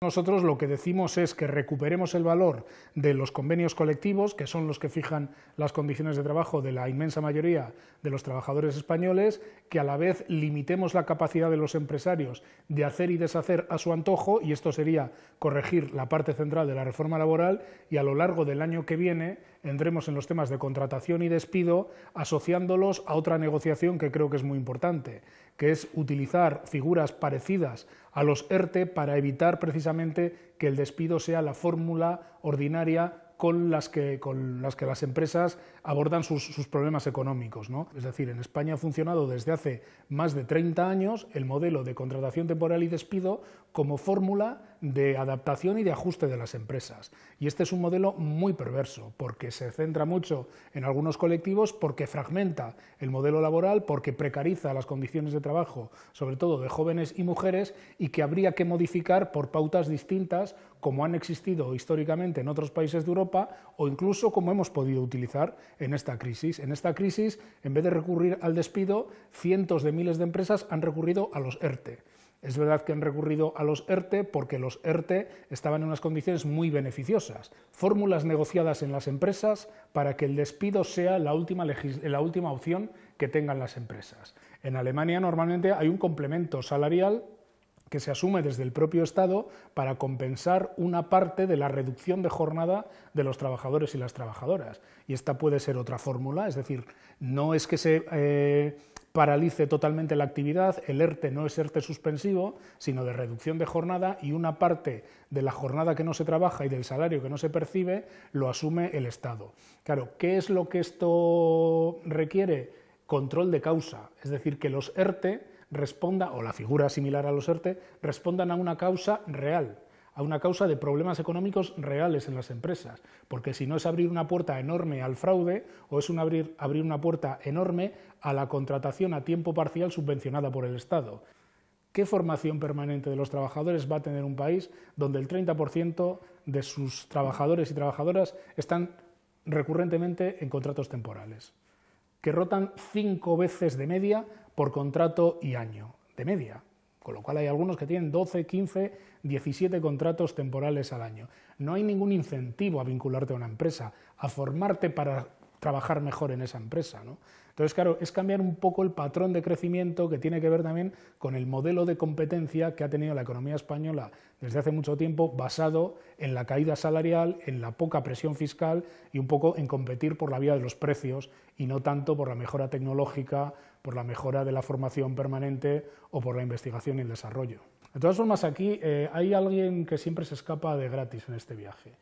Nosotros lo que decimos es que recuperemos el valor de los convenios colectivos, que son los que fijan las condiciones de trabajo de la inmensa mayoría de los trabajadores españoles, que a la vez limitemos la capacidad de los empresarios de hacer y deshacer a su antojo, y esto sería corregir la parte central de la reforma laboral, y a lo largo del año que viene entremos en los temas de contratación y despido asociándolos a otra negociación que creo que es muy importante, que es utilizar figuras parecidas a los ERTE para evitar precisamente que el despido sea la fórmula ordinaria con las que, las, empresas abordan sus, problemas económicos. Es decir, en España ha funcionado desde hace más de 30 años el modelo de contratación temporal y despido como fórmula de adaptación y de ajuste de las empresas. Y este es un modelo muy perverso, porque se centra mucho en algunos colectivos, porque fragmenta el modelo laboral, porque precariza las condiciones de trabajo, sobre todo de jóvenes y mujeres, y que habría que modificar por pautas distintas, como han existido históricamente en otros países de Europa, o incluso como hemos podido utilizar en esta crisis. En esta crisis, en vez de recurrir al despido, cientos de miles de empresas han recurrido a los ERTE es verdad que han recurrido a los ERTE porque los ERTE estaban en unas condiciones muy beneficiosas. Fórmulas negociadas en las empresas para que el despido sea la última, opción que tengan las empresas. En Alemania normalmente hay un complemento salarial que se asume desde el propio Estado para compensar una parte de la reducción de jornada de los trabajadores y las trabajadoras. Y esta puede ser otra fórmula, es decir, no es que se eh, paralice totalmente la actividad, el ERTE no es ERTE suspensivo, sino de reducción de jornada y una parte de la jornada que no se trabaja y del salario que no se percibe lo asume el Estado. Claro, ¿qué es lo que esto requiere? Control de causa, es decir, que los ERTE responda, o la figura similar a los ERTE, respondan a una causa real a una causa de problemas económicos reales en las empresas, porque si no es abrir una puerta enorme al fraude o es abrir, abrir una puerta enorme a la contratación a tiempo parcial subvencionada por el Estado. ¿Qué formación permanente de los trabajadores va a tener un país donde el 30% de sus trabajadores y trabajadoras están recurrentemente en contratos temporales? Que rotan cinco veces de media por contrato y año, de media con lo cual hay algunos que tienen 12, 15, 17 contratos temporales al año. No hay ningún incentivo a vincularte a una empresa, a formarte para trabajar mejor en esa empresa. ¿no? Entonces, claro, es cambiar un poco el patrón de crecimiento que tiene que ver también con el modelo de competencia que ha tenido la economía española desde hace mucho tiempo, basado en la caída salarial, en la poca presión fiscal y un poco en competir por la vía de los precios y no tanto por la mejora tecnológica, por la mejora de la formación permanente o por la investigación y el desarrollo. De todas formas, aquí eh, hay alguien que siempre se escapa de gratis en este viaje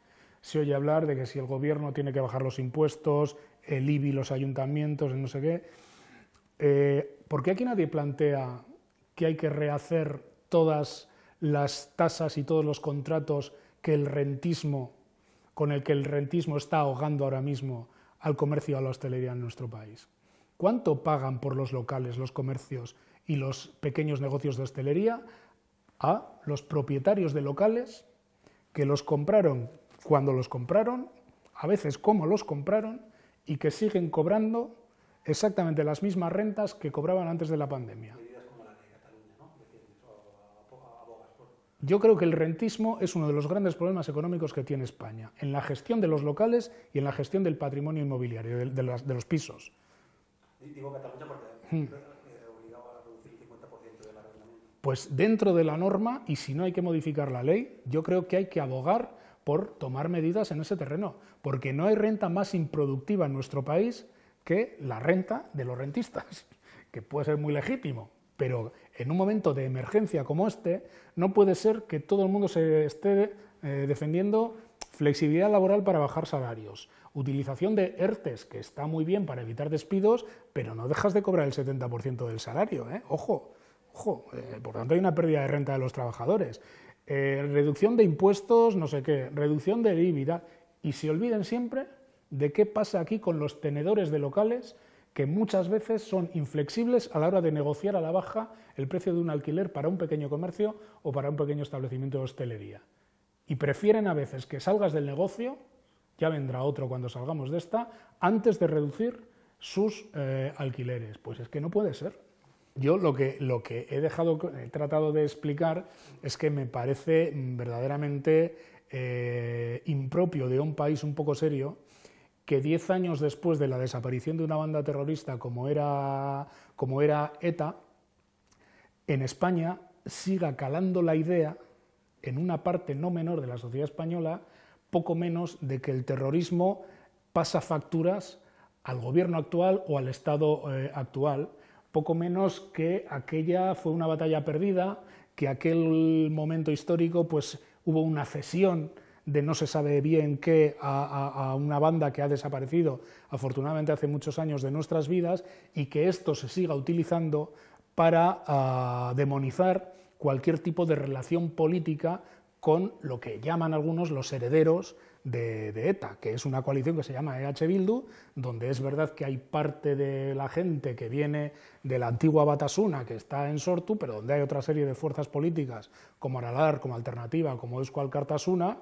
se oye hablar de que si el gobierno tiene que bajar los impuestos, el IBI, los ayuntamientos, no sé qué. Eh, ¿Por qué aquí nadie plantea que hay que rehacer todas las tasas y todos los contratos que el rentismo, con el que el rentismo está ahogando ahora mismo al comercio y a la hostelería en nuestro país? ¿Cuánto pagan por los locales, los comercios y los pequeños negocios de hostelería a los propietarios de locales que los compraron cuando los compraron, a veces cómo los compraron y que siguen cobrando exactamente las mismas rentas que cobraban antes de la pandemia. Yo creo que el rentismo es uno de los grandes problemas económicos que tiene España, en la gestión de los locales y en la gestión del patrimonio inmobiliario, de, los pisos. Hmm. Pues dentro de la norma, y si no hay que modificar la ley, yo creo que hay que abogar por tomar medidas en ese terreno, porque no hay renta más improductiva en nuestro país que la renta de los rentistas, que puede ser muy legítimo, pero en un momento de emergencia como este, no puede ser que todo el mundo se esté eh, defendiendo flexibilidad laboral para bajar salarios, utilización de ERTES, que está muy bien para evitar despidos, pero no dejas de cobrar el 70% del salario, ¿eh? ojo, ojo, eh, por tanto hay una pérdida de renta de los trabajadores. Eh, reducción de impuestos, no sé qué, reducción de IBI, y se olviden siempre de qué pasa aquí con los tenedores de locales que muchas veces son inflexibles a la hora de negociar a la baja el precio de un alquiler para un pequeño comercio o para un pequeño establecimiento de hostelería. Y prefieren a veces que salgas del negocio, ya vendrá otro cuando salgamos de esta, antes de reducir sus eh, alquileres. Pues es que no puede ser. Yo lo que, he tratado de explicar es que me parece verdaderamente eh, impropio de un país un poco serio que diez años después de la desaparición de una banda terrorista como era, ETA, en España siga calando la idea en una parte no menor de la sociedad española, poco menos de que el terrorismo pasa facturas al gobierno actual o al Estado eh, actual poco menos que aquella fue una batalla perdida, que aquel momento histórico pues hubo una cesión de no se sabe bien qué a, una banda que ha desaparecido afortunadamente hace muchos años de nuestras vidas y que esto se siga utilizando para ah, demonizar cualquier tipo de relación política con lo que llaman algunos los herederos de, ETA, que es una coalición que se llama EH Bildu, donde es verdad que hay parte de la gente que viene de la antigua Batasuna, que está en Sortu, pero donde hay otra serie de fuerzas políticas, como Aralar, como Alternativa, como Escualcartasuna,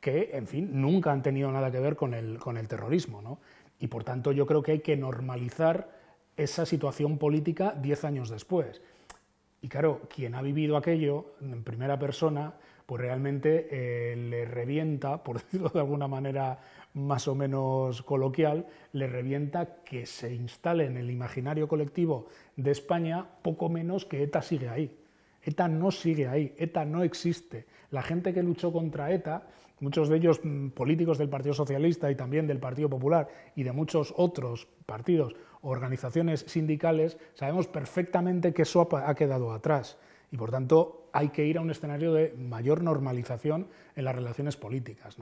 que, en fin, nunca han tenido nada que ver con el, terrorismo. Y por tanto yo creo que hay que normalizar esa situación política diez años después. Y claro, quien ha vivido aquello en primera persona pues realmente eh, le revienta, por decirlo de alguna manera más o menos coloquial, le revienta que se instale en el imaginario colectivo de España poco menos que ETA sigue ahí. ETA no sigue ahí, ETA no existe. La gente que luchó contra ETA, muchos de ellos mm, políticos del Partido Socialista y también del Partido Popular y de muchos otros partidos, organizaciones sindicales, sabemos perfectamente que eso ha quedado atrás y por tanto hay que ir a un escenario de mayor normalización en las relaciones políticas.